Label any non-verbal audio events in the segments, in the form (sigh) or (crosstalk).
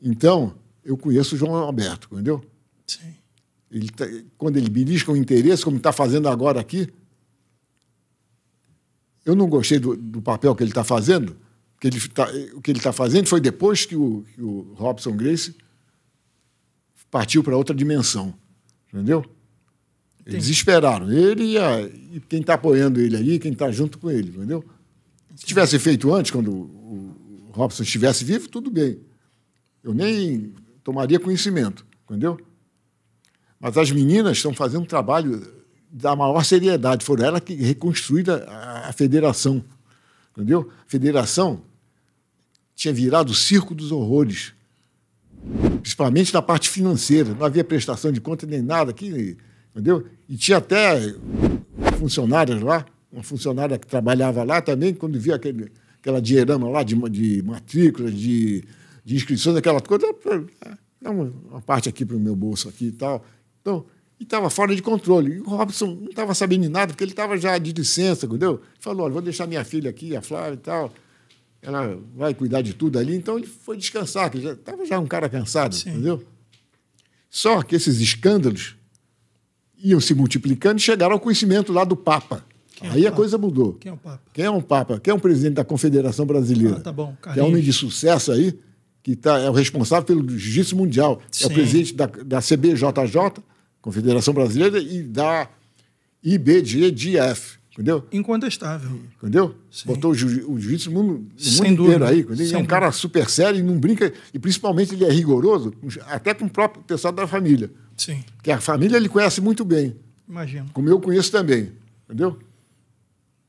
Então, eu conheço o João Alberto, entendeu? Sim. Ele tá, quando ele belisca o interesse, como está fazendo agora aqui, eu não gostei do, do papel que ele está fazendo, que ele tá, o que ele está fazendo foi depois que o, que o Robson Grace partiu para outra dimensão, entendeu? Entendi. Eles esperaram, ele e, a, e quem está apoiando ele aí, quem está junto com ele, entendeu? Se tivesse feito antes, quando o, o Robson estivesse vivo, tudo bem eu nem tomaria conhecimento, entendeu? Mas as meninas estão fazendo um trabalho da maior seriedade. Foram elas que reconstruíram a, federação, entendeu? A federação tinha virado o circo dos horrores, principalmente na parte financeira. Não havia prestação de conta nem nada aqui, entendeu? E tinha até funcionárias lá, uma funcionária que trabalhava lá também, quando via aquele, aquela dinheirama lá de, de de de inscrições, aquela coisa, ah, dá uma parte aqui para o meu bolso aqui e tal. Então, e estava fora de controle. E o Robson não estava sabendo de nada, porque ele estava já de licença, entendeu? falou, olha, vou deixar minha filha aqui, a Flávia e tal. Ela vai cuidar de tudo ali. Então, ele foi descansar, que estava já, um cara cansado, Sim. entendeu? Só que esses escândalos iam se multiplicando e chegaram ao conhecimento lá do Papa. Quem é Aí é a coisa mudou. Quem é o Papa? Quem é um Papa? Quem é um presidente da Confederação Brasileira? Ah, tá bom. Carlinhos. Que é homem de sucesso aí que tá, é o responsável pelo Jiu-Jitsu Mundial, Sim. é o presidente da, da CBJJ, Confederação Brasileira, e da IBGDF, entendeu? Incontestável. Entendeu? Sim. Botou o jiu-jitsu no mundo, no mundo inteiro aí. Entendeu? é um dúvida. cara super sério e não brinca, e principalmente ele é rigoroso, até com o próprio pessoal da família. Sim. Porque a família ele conhece muito bem. Imagino. Como eu conheço também, entendeu?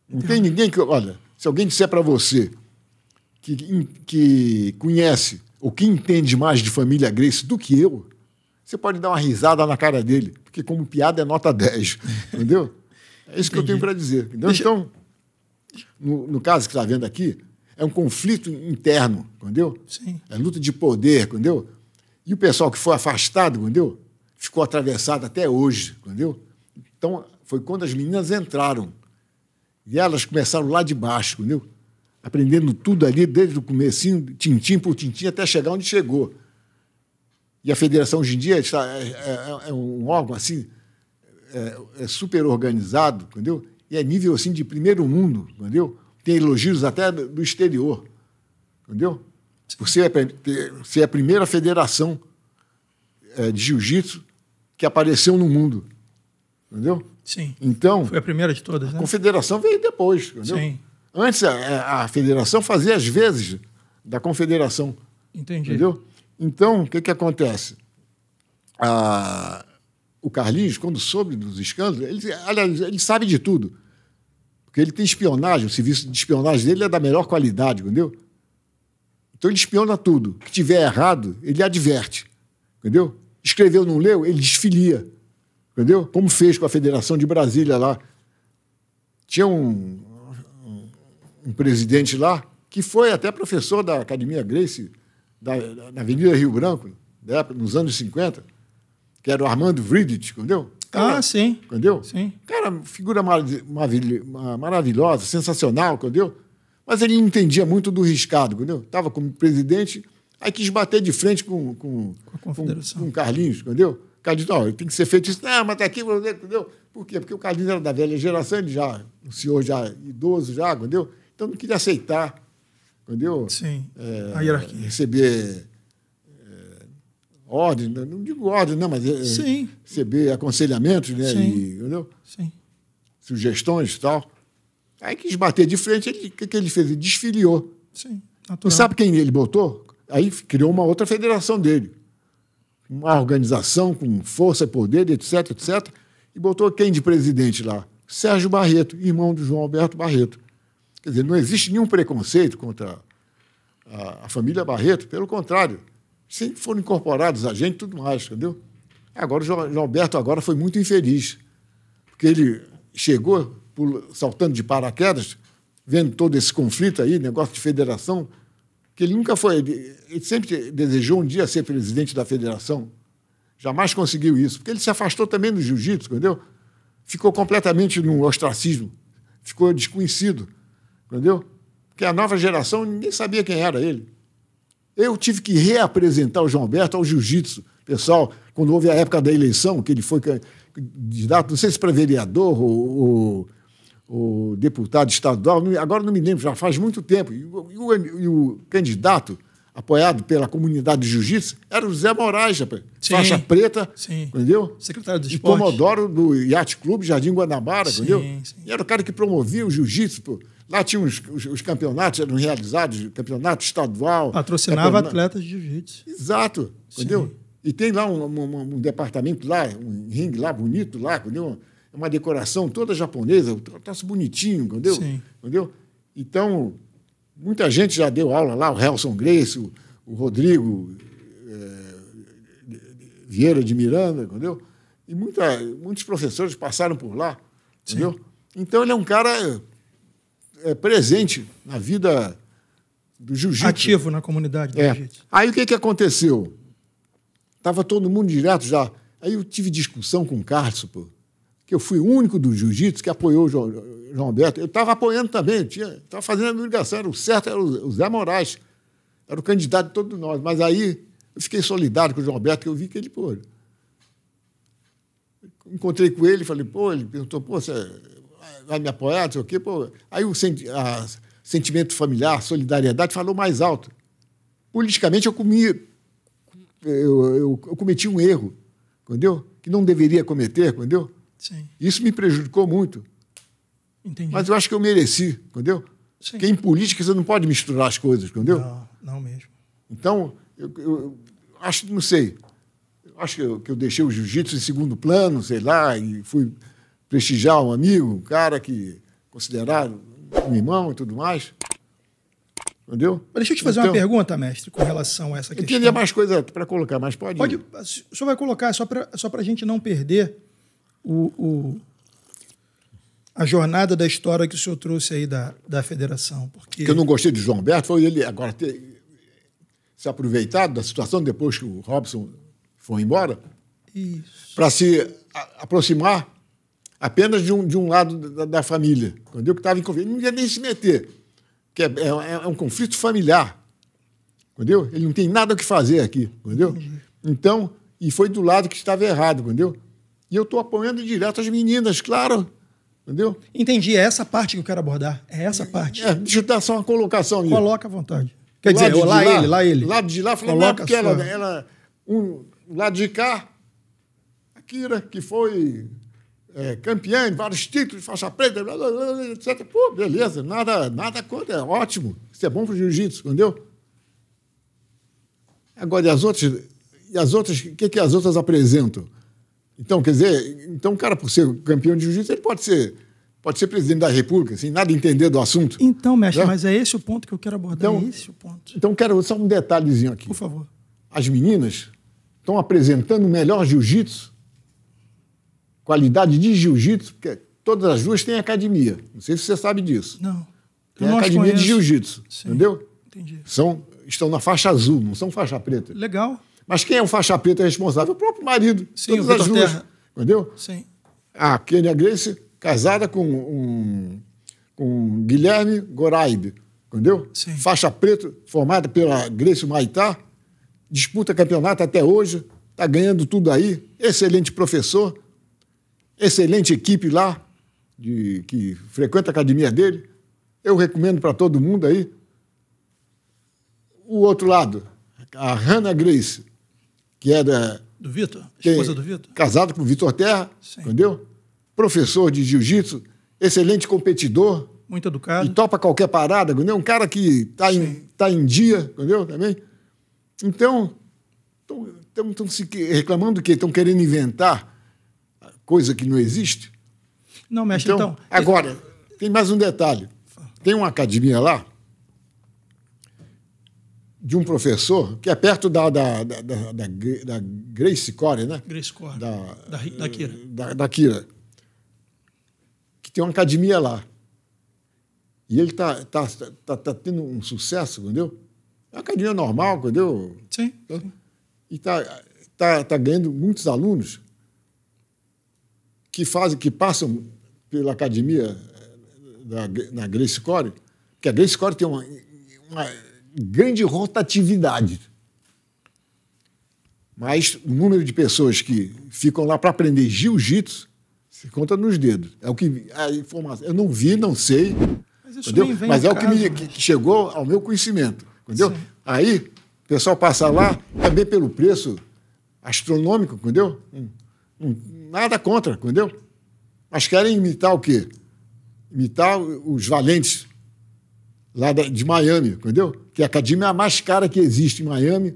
Não tem ninguém que. Olha, se alguém disser para você que, que conhece o que entende mais de família Grace do que eu, você pode dar uma risada na cara dele, porque como piada é nota 10, (laughs) entendeu? É isso que eu tenho para dizer. Entendeu? Então, no, no caso que está vendo aqui, é um conflito interno, entendeu? Sim. É luta de poder, entendeu? E o pessoal que foi afastado, entendeu? Ficou atravessado até hoje, entendeu? Então, foi quando as meninas entraram. E elas começaram lá de baixo, entendeu? aprendendo tudo ali desde o começo, tintim por tintim, até chegar onde chegou. E a federação hoje em dia está, é, é, é um órgão assim, é, é, super organizado, entendeu? E é nível assim de primeiro mundo, entendeu? Tem elogios até do exterior, entendeu? é você é a primeira federação é, de jiu-jitsu que apareceu no mundo, entendeu? Sim. Então. Foi a primeira de todas, né? A confederação veio depois, entendeu? Sim. Antes a, é, a federação fazia às vezes da confederação. Entendi. Entendeu? Então, o que, que acontece? Ah, o Carlinhos, quando soube dos escândalos, ele, aliás, ele sabe de tudo. Porque ele tem espionagem, o serviço de espionagem dele é da melhor qualidade, entendeu? Então ele espiona tudo. O que tiver errado, ele adverte. Entendeu? Escreveu, não leu, ele desfilia. Entendeu? Como fez com a Federação de Brasília lá. Tinha um, um presidente lá, que foi até professor da Academia Grace, da, na Avenida Rio Branco, nos anos 50, que era o Armando Vridit, entendeu? Ah, Cara, ah, sim. Entendeu? Sim. Cara, figura mar mar maravilhosa, sensacional, entendeu? Mas ele não entendia muito do riscado, entendeu? Estava como presidente, aí quis bater de frente com, com, com, com, com Carlinhos, entendeu? Carlinhos, não, tem que ser feito isso. Não, ah, mas tá aqui, entendeu? Por quê? Porque o Carlinhos era da velha geração, ele já, o senhor já é idoso, já, entendeu? Então, não queria aceitar, entendeu? Sim, é, a hierarquia. Receber é, ordem, né? não digo ordem, não, mas é, Sim. receber aconselhamentos, né? Sim. E, entendeu? Sim. Sugestões e tal. Aí quis bater de frente, o que, que ele fez? Ele desfiliou. Sim, natural. E sabe quem ele botou? Aí criou uma outra federação dele. Uma organização com força, e poder, etc, etc. E botou quem de presidente lá? Sérgio Barreto, irmão do João Alberto Barreto. Quer dizer, não existe nenhum preconceito contra a, a família Barreto, pelo contrário, sempre foram incorporados a gente tudo mais, entendeu? Agora, o Alberto agora foi muito infeliz, porque ele chegou saltando de paraquedas, vendo todo esse conflito aí, negócio de federação, que ele nunca foi. Ele, sempre desejou um dia ser presidente da federação. Jamais conseguiu isso, porque ele se afastou também do jiu-jitsu, entendeu? Ficou completamente no ostracismo, ficou desconhecido. Entendeu? Porque a nova geração, ninguém sabia quem era ele. Eu tive que reapresentar o João Alberto ao jiu-jitsu. Pessoal, quando houve a época da eleição, que ele foi candidato, não sei se para vereador ou, ou, ou, deputado estadual, agora não me lembro, já faz muito tempo. E o, e o, e o candidato, apoiado pela comunidade de jiu-jitsu, era o Zé Moraes, rapaz, sim, faixa preta, sim. entendeu? Secretário do esporte. E Pomodoro do Yacht Club Jardim Guanabara, sim, entendeu? Sim. E era o cara que promovia o jiu-jitsu, pô. Lá tinha os, os, os campeonatos, eram realizados, campeonato estadual. Patrocinava campeonato... atletas de jiu-jitsu. Exato, Sim. entendeu? E tem lá um, um, um, departamento lá, um ringue lá bonito lá, entendeu? Uma decoração toda japonesa, um troço bonitinho, entendeu? Sim. Entendeu? Então, muita gente já deu aula lá, o Helson Grace, o, o Rodrigo é, Vieira de Miranda, entendeu? E muita, muitos professores passaram por lá, Sim. entendeu? Então, ele é um cara é, presente na vida do jiu-jitsu. Ativo na comunidade do é. jiu-jitsu. Aí o que, que aconteceu? Estava todo mundo direto já. Aí eu tive discussão com o Carlos, pô, que eu fui o único do jiu-jitsu que apoiou o João, João Alberto. Eu estava apoiando também, estava fazendo a minha ligação. Era o certo era o, o Zé Moraes, era o candidato de todos nós. Mas aí eu fiquei solidário com o João Alberto, que eu vi que ele, pô. Encontrei com ele, falei, pô, ele perguntou, pô, você é vai me apoiar, não sei o quê. Pô. Aí o senti a, sentimento familiar, solidariedade, falou mais alto. Politicamente, eu, comi, eu, eu, eu cometi um erro, entendeu? Que não deveria cometer, entendeu? Sim. Isso me prejudicou muito. Entendi. Mas eu acho que eu mereci, entendeu? Sim. Porque em política você não pode misturar as coisas, entendeu? Não, não mesmo. Então, eu, eu acho, não sei, acho que eu, que eu deixei o jiu-jitsu em segundo plano, sei lá, e fui prestigiar um amigo, um cara que considerado um irmão e tudo mais. Entendeu? Mas deixa eu te fazer então, uma pergunta, mestre, com relação a essa questão. Eu queria mais coisa para colocar, mas pode. Pode. O senhor vai colocar, só para só a gente não perder o, o, a jornada da história que o senhor trouxe aí da, da federação. Porque... que eu não gostei de João Alberto foi ele agora ter se aproveitado da situação depois que o Robson foi embora para se a, aproximar apenas de um, de um lado da, da família, entendeu? que estava em conflito. Ele não ia nem se meter, que é, é, é, um conflito familiar. Entendeu? Ele não tem nada o que fazer aqui, entendeu? Então, e foi do lado que estava errado, entendeu? E eu estou apoiando direto as meninas, claro. Entendeu? Entendi, é essa parte que eu quero abordar. É essa parte. É, deixa eu dar só uma colocação ali. Coloca à vontade. Quer dizer, lá, lá, ele, lá ele. Lado de lá, falei, Coloca não, porque ela, ela, um lado de cá, Kira que foi é, campeã em vários títulos, faixa preta, blá, blá, blá, etc. Pô, beleza, nada, nada contra, é ótimo. Isso é bom para o jiu-jitsu, entendeu? Agora, e as outras, e as outras, o que, que as outras apresentam? Então, quer dizer, então, cara, por ser campeão de jiu-jitsu, ele pode ser pode ser presidente da República, sem assim, nada entender do assunto. Então, mestre, né? mas é esse o ponto que eu quero abordar. Então, é esse o ponto. Então, quero só um detalhezinho aqui. Por favor. As meninas estão apresentando o melhor jiu-jitsu qualidade de jiu-jitsu, porque todas as duas têm academia. Não sei se você sabe disso. Não. Tem a academia de jiu-jitsu, entendeu? Entendi. São, estão na faixa azul, não são faixa preta. Legal. Mas quem é o faixa preta responsável? O próprio marido. Sim, todas as duas. Terra. Entendeu? Sim. A Kenia Grace, casada com um, um Guilherme Goraib, entendeu? Sim. Faixa preta, formada pela Grace Maitá, disputa campeonato até hoje, está ganhando tudo aí, excelente professor, excelente equipe lá, de, que frequenta a academia dele. Eu recomendo para todo mundo aí. O outro lado, a Hannah Grace, que era. É do Vitor? Esposa do Vitor? Casada com o Vitor Terra, Sim. entendeu? Professor de jiu-jitsu, excelente competidor. Muito educado. E topa qualquer parada, entendeu? Um cara que está em, tá em dia, entendeu? Também. Então, estão se reclamando do quê? Estão querendo inventar coisa que não existe? Não, mestre, então. então é- agora, tem mais um detalhe. Tem uma academia lá de um professor que é perto da, da, da, da, da Grace Core, né? Grace Core. Da, da, da Kira. Da, da Kira. Que tem uma academia lá. E ele está tá, tá, tá tendo um sucesso, entendeu? É uma academia normal, entendeu? Sim. Então, sim. E está tá, tá ganhando muitos alunos que fazem, que passam pela academia eh, da, na Grace Core, que a Grace Core tem uma, uma grande rotatividade. Mas o número de pessoas que ficam lá para aprender jiu-jitsu se conta nos dedos. É o que é a informação. Eu não vi, não sei. Mas entendeu? Mas é o que, me, né? que, chegou ao meu conhecimento. Entendeu? Aí, o pessoal passa lá, também pelo preço astronômico, entendeu? Hum. Nada contra, entendeu? Mas querem imitar o quê? Imitar os valentes lá de Miami, entendeu? Que a academia é a mais cara que existe em Miami.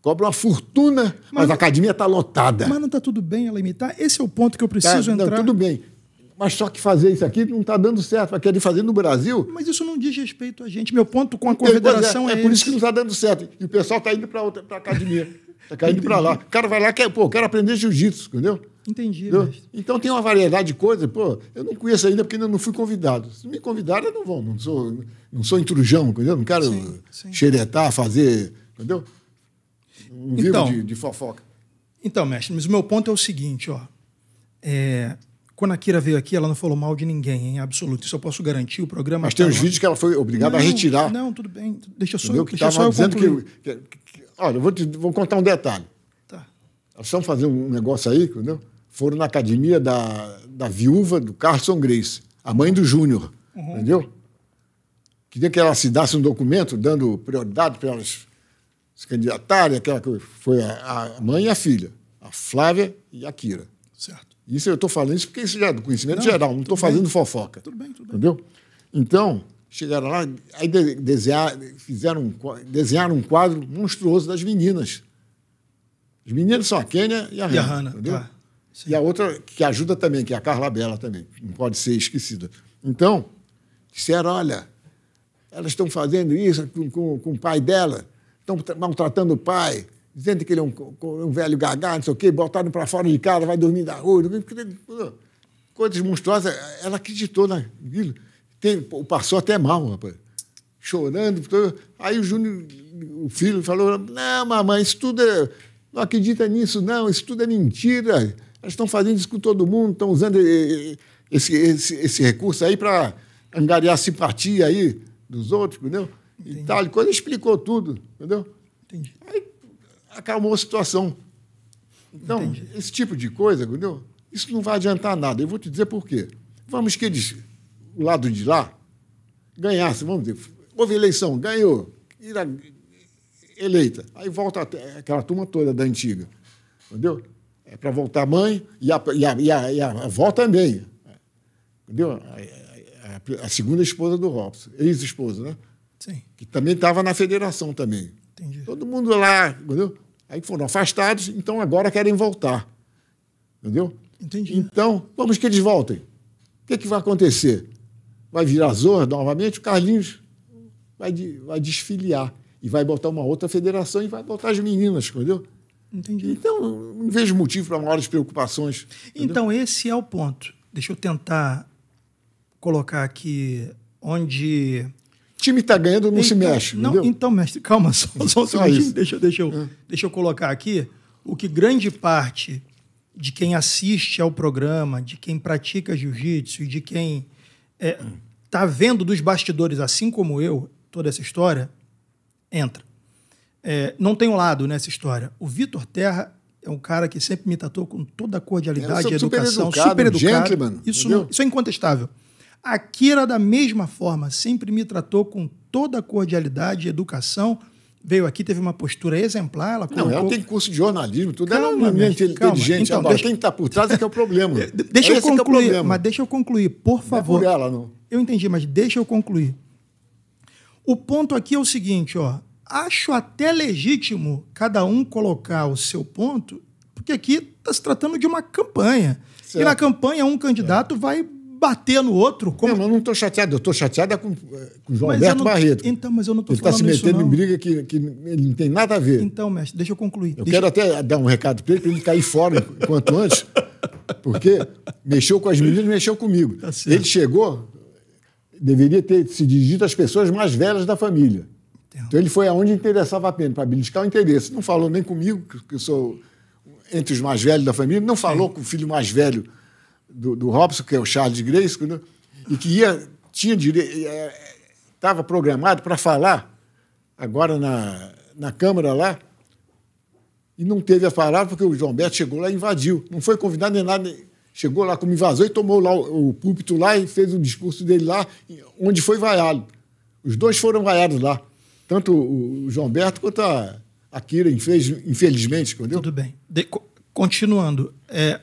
Cobra uma fortuna, mas, mas a academia está lotada. Mas não está tudo bem ela imitar? Esse é o ponto que eu preciso tá, entrar. Tá tudo bem. Mas só que fazer isso aqui não está dando certo. Mas querer fazer no Brasil. Mas isso não diz respeito a gente. Meu ponto com a é, confederação é, é, é por esse. isso que não está dando certo. E o pessoal está indo para a academia. (laughs) Tá caindo para lá. O cara vai lá, quer, pô, quero aprender jiu-jitsu, entendeu? Entendi. Então tem uma variedade de coisas. Pô, eu não conheço ainda porque ainda não fui convidado. Se me convidaram, eu não vou. Não sou, não sou intrujão, entendeu? Não quero sim, sim. xeretar, fazer. Entendeu? Um então, de, de, fofoca. Então, mestre, mas o meu ponto é o seguinte, ó. É, quando a Kira veio aqui, ela não falou mal de ninguém, em absoluto. Isso eu posso garantir. O programa. Mas tem tá uns vídeos que ela foi obrigada não, a retirar. Não, tudo bem. Deixa só, entendeu? que só dizendo que, que, que Olha, eu vou, te, vou contar um detalhe. Tá. Nós estamos fazendo um negócio aí, entendeu? Foram na academia da, da viúva do Carson Grace, a mãe do Júnior, uhum. entendeu? Queria que ela se desse um documento dando prioridade para elas se candidatarem, aquela que foi a, a mãe e a filha, a Flávia e a Kira. Certo. Isso eu estou falando isso porque isso já é do conhecimento não, geral, não estou fazendo fofoca. Tudo bem, tudo bem. Entendeu? Então, chegaram lá, aí desenhar, fizeram desenharam um quadro monstruoso das meninas. As meninas são a Kênia e a e entendeu? Ah, e a outra que ajuda também, que é a Carla Bela também, não pode ser esquecida. Então, disseram, olha, elas estão fazendo isso com, com, com o pai dela, estão maltratando o pai, dizendo que ele é um, um velho gagá, não sei o quê, botaram para fora de casa, vai dormir na rua. Coisas monstruosas. Ela acreditou naquilo. Tem, passou até mal, rapaz. Chorando. Aí o Júnior, o filho, falou: Não, mamãe, isso tudo é, não acredita nisso, não, isso tudo é mentira. Elas estão fazendo isso com todo mundo, estão usando eh, eh, eh, esse, esse, esse recurso aí para angariar a simpatia aí dos outros, entendeu? Entendi. E tal. Quando explicou tudo, entendeu? Entendi. Aí acalmou a situação. Então, Entendi. esse tipo de coisa, entendeu? Isso não vai adiantar nada. Eu vou te dizer por quê. Vamos que eles lado de lá ganhasse, vamos dizer, houve eleição, ganhou, era eleita. Aí volta aquela turma toda da antiga. Entendeu? É para voltar a mãe e a, e a, e a, e a avó também. Entendeu? A, a, a segunda esposa do Robson, ex-esposa, né? Sim. Que também estava na federação também. Entendi. Todo mundo lá, entendeu? Aí foram afastados, então agora querem voltar. Entendeu? Entendi. Então, vamos que eles voltem. O que, é que vai acontecer? vai virar Zorra novamente, o Carlinhos vai, de, vai desfiliar e vai botar uma outra federação e vai botar as meninas, entendeu? Entendi. Então, não vejo motivo para maiores preocupações. Entendeu? Então, esse é o ponto. Deixa eu tentar colocar aqui onde. O time está ganhando, não então, se mexe. Não, entendeu? então, mestre, calma, só, (laughs) só, só um isso. Deixa, deixa, eu, é. deixa eu colocar aqui o que grande parte de quem assiste ao programa, de quem pratica jiu-jitsu e de quem é, tá vendo dos bastidores, assim como eu, toda essa história, entra. É, não tem um lado nessa história. O Vitor Terra é um cara que sempre me tratou com toda a cordialidade e educação, super educado. Super educado. Gentleman, isso, não, isso é incontestável. A Kira, da mesma forma, sempre me tratou com toda a cordialidade e educação veio aqui, teve uma postura exemplar. Ela Não, ela tem curso de jornalismo, tudo. Calma, ela é uma mente inteligente. Então, agora, deixa... quem está por trás é que é o problema. (laughs) deixa é eu concluir, é mas deixa eu concluir, por favor. Não é por ela, não. Eu entendi, mas deixa eu concluir. O ponto aqui é o seguinte, ó. Acho até legítimo cada um colocar o seu ponto, porque aqui está se tratando de uma campanha. Certo. E na campanha, um candidato é. vai bater no outro. Como... Não, mas eu não estou chateado. Eu estou chateado é com, é, com o João mas Alberto não... Barreto. Então, mas eu não estou tá falando isso, Ele está se metendo em briga que, que ele não tem nada a ver. Então, mestre, deixa eu concluir. Eu deixa... quero até dar um recado para ele, para ele cair fora quanto (laughs) antes, porque mexeu com as meninas, mexeu comigo. Tá ele chegou, deveria ter se dirigido às pessoas mais velhas da família. Entendo. Então, ele foi aonde interessava a pena, para beliscar o interesse. Não falou nem comigo, que eu sou entre os mais velhos da família, não falou com o filho mais velho do, do Robson, que é o Charles Grace, né? e que ia, tinha direito, estava é, programado para falar agora na, na Câmara lá, e não teve a palavra porque o João Beto chegou lá e invadiu. Não foi convidado nem nada. Chegou lá como invasor e tomou lá o, o púlpito lá e fez o discurso dele lá, onde foi vaiado. Os dois foram vaiados lá. Tanto o, o João Beto quanto a, a Kira, infelizmente, entendeu? Tudo bem. De, continuando, é,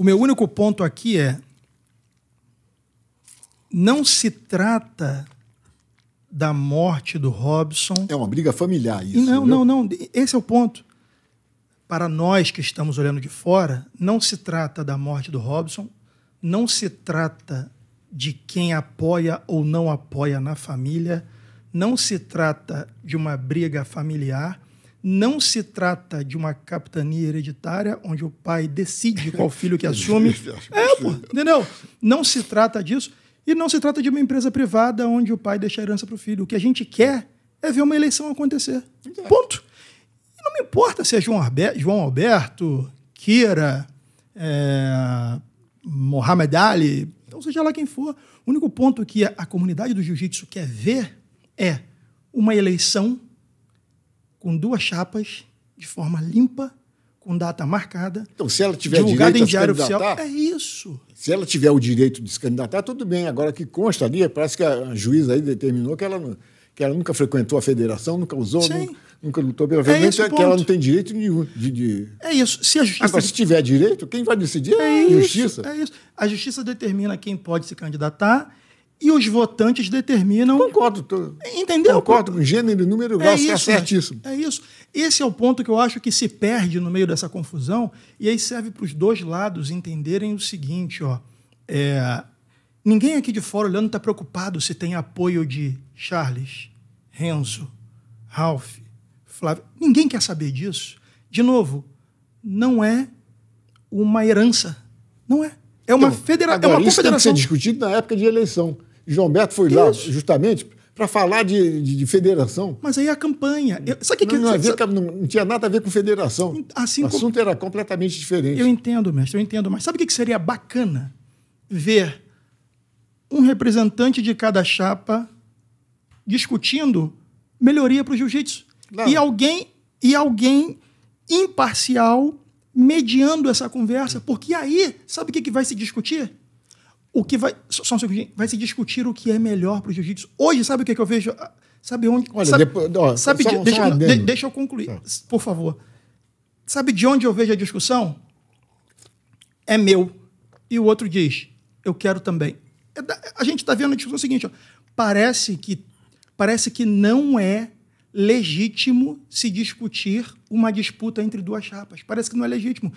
o meu único ponto aqui é: não se trata da morte do Robson. É uma briga familiar isso. Não, não, não. Esse é o ponto. Para nós que estamos olhando de fora, não se trata da morte do Robson, não se trata de quem apoia ou não apoia na família, não se trata de uma briga familiar, não se trata de uma capitania hereditária onde o pai decide qual (laughs) filho que assume. é, pô, é- entendeu? Não se trata disso. E não se trata de uma empresa privada onde o pai deixa a herança para o filho. O que a gente quer é ver uma eleição acontecer. Exato. Ponto. E não me importa se é João, Alberto, João Alberto Kira, é, Mohamed Ali, ou então seja lá quem for. O único ponto que a comunidade do jiu-jitsu quer ver é uma eleição com duas chapas, de forma limpa, com data marcada. Então, se ela tiver divulgado direito em diário oficial, é isso. Se ela tiver o direito de se candidatar, tudo bem. Agora que consta ali, parece que a juíza aí determinou que ela, que ela nunca frequentou a federação, nunca usou, nunca, nunca lutou pela é federação, é, que ela não tem direito nenhum de, de... É isso. Se a justiça... Agora, se tiver direito, quem vai decidir é, é a justiça. Isso, é isso. A justiça determina quem pode se candidatar e os votantes determinam. Concordo. Tô... Entendeu? Concordo com gênero, número, é grau, é isso, é né? certíssimo. É isso. Esse é o ponto que eu acho que se perde no meio dessa confusão, e aí serve para os dois lados entenderem o seguinte: ó, é, ninguém aqui de fora olhando está preocupado se tem apoio de Charles, Renzo, Ralph, Flávio. Ninguém quer saber disso. De novo, não é uma herança. Não é. É uma, então, federa é uma confederação. Isso tem que ser discutido na época de eleição. João Beto foi Isso. lá justamente para falar de, de, de, federação. Mas aí a campanha. Eu, sabe que, não, que, não, é que não, não, tinha nada a ver com federação. Assim, o assunto como... era completamente diferente. Eu entendo, mestre, eu entendo. Mas sabe o que seria bacana ver um representante de cada chapa discutindo melhoria para o jiu-jitsu? E alguém e alguém imparcial mediando essa conversa, porque aí, sabe o que, que vai se discutir? o que vai. Só um segundo, vai se discutir o que é melhor para o jiu-jitsu. Hoje, sabe o que, é que eu vejo? Ah, sabe onde. Olha, sabe, depois, ó, sabe só, de, só deixa, de, deixa, eu concluir, tá. por favor. Sabe de onde eu vejo a discussão? É meu. E o outro diz, eu quero também. É da, a gente está vendo a discussão seguinte: ó, parece, que, parece que não é legítimo se discutir uma disputa entre duas chapas. Parece que não é legítimo.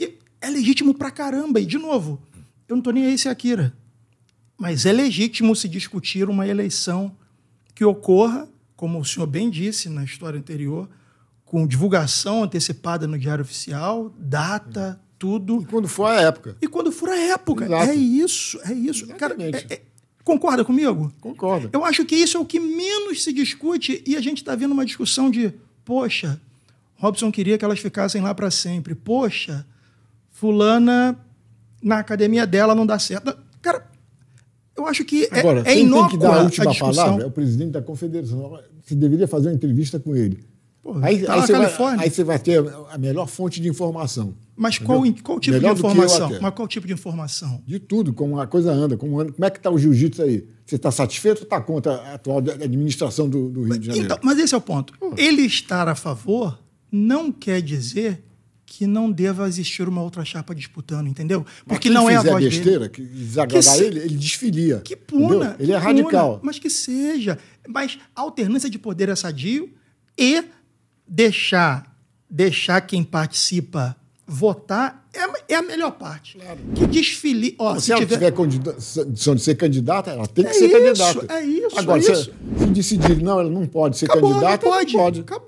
E é legítimo pra caramba. E, de novo, eu não estou nem aí se é Akira. Mas é legítimo se discutir uma eleição que ocorra, como o senhor bem disse na história anterior, com divulgação antecipada no Diário Oficial, data, uhum. tudo. E quando for a época. E quando for a época. Exato. É isso, é isso. Exatamente. Cara, é, é, concorda comigo? Concordo. Eu acho que isso é o que menos se discute e a gente está vendo uma discussão de, poxa, Robson queria que elas ficassem lá para sempre. Poxa, fulana na academia dela não dá certo. Cara, eu acho que é, Agora, é quem tem que dar a última a palavra é o presidente da confederação. Você deveria fazer uma entrevista com ele. Porra, aí, tá aí, você vai, aí, você vai, ter a melhor fonte de informação. Mas qual, qual, tipo melhor de informação? Mas qual tipo de informação? De tudo, como a coisa anda, como, anda, como é que está o jiu-jitsu aí? Você está satisfeito ou está contra a atual administração do, do Rio de então, Janeiro? Então, mas esse é o ponto. Porra. Ele estar a favor não quer dizer que não deva existir uma outra chapa disputando, entendeu? Porque não é a voz besteira, dele. que desagradar que ele, ele desfilia. Que puna. Entendeu? Ele é puna, radical. Mas que seja. Mas a alternância de poder é sadio e deixar, deixar quem participa votar é, é a melhor parte. Claro. Que desfile... Ó, se, se é ela tiver, tiver condição de ser candidata, ela tem que é ser isso, candidata. É isso, Agora, é isso. Se, se decidir, não, ela não pode ser Acabou, candidata, não pode. Não pode. Acabou.